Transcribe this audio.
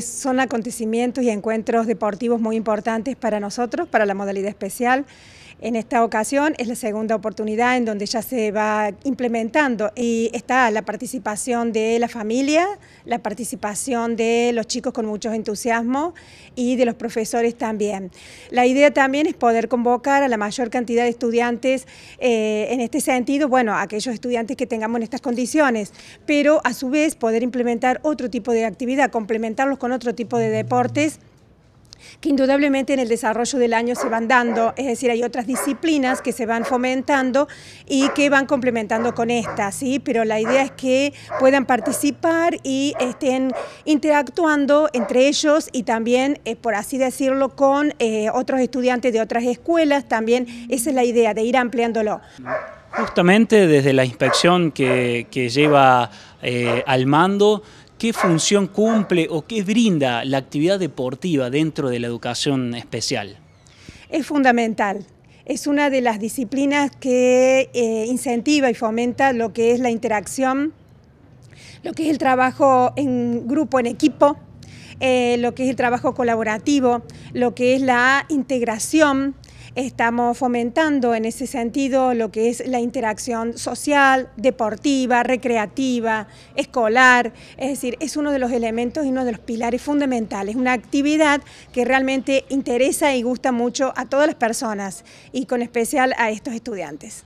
son acontecimientos y encuentros deportivos muy importantes para nosotros, para la modalidad especial. En esta ocasión es la segunda oportunidad en donde ya se va implementando y está la participación de la familia, la participación de los chicos con mucho entusiasmo y de los profesores también. La idea también es poder convocar a la mayor cantidad de estudiantes eh, en este sentido, bueno, aquellos estudiantes que tengamos en estas condiciones, pero a su vez poder implementar otro tipo de actividad, complementar con otro tipo de deportes que indudablemente en el desarrollo del año se van dando, es decir, hay otras disciplinas que se van fomentando y que van complementando con estas, ¿sí? pero la idea es que puedan participar y estén interactuando entre ellos y también, eh, por así decirlo, con eh, otros estudiantes de otras escuelas, también esa es la idea, de ir ampliándolo. Justamente desde la inspección que, lleva eh, al mando, ¿Qué función cumple o qué brinda la actividad deportiva dentro de la educación especial? Es fundamental. Es una de las disciplinas que eh, incentiva y fomenta lo que es la interacción, lo que es el trabajo en grupo, en equipo, eh, lo que es el trabajo colaborativo, lo que es la integración. Estamos fomentando en ese sentido lo que es la interacción social, deportiva, recreativa, escolar. Es decir, es uno de los elementos y uno de los pilares fundamentales. Una actividad que realmente interesa y gusta mucho a todas las personas y con especial a estos estudiantes.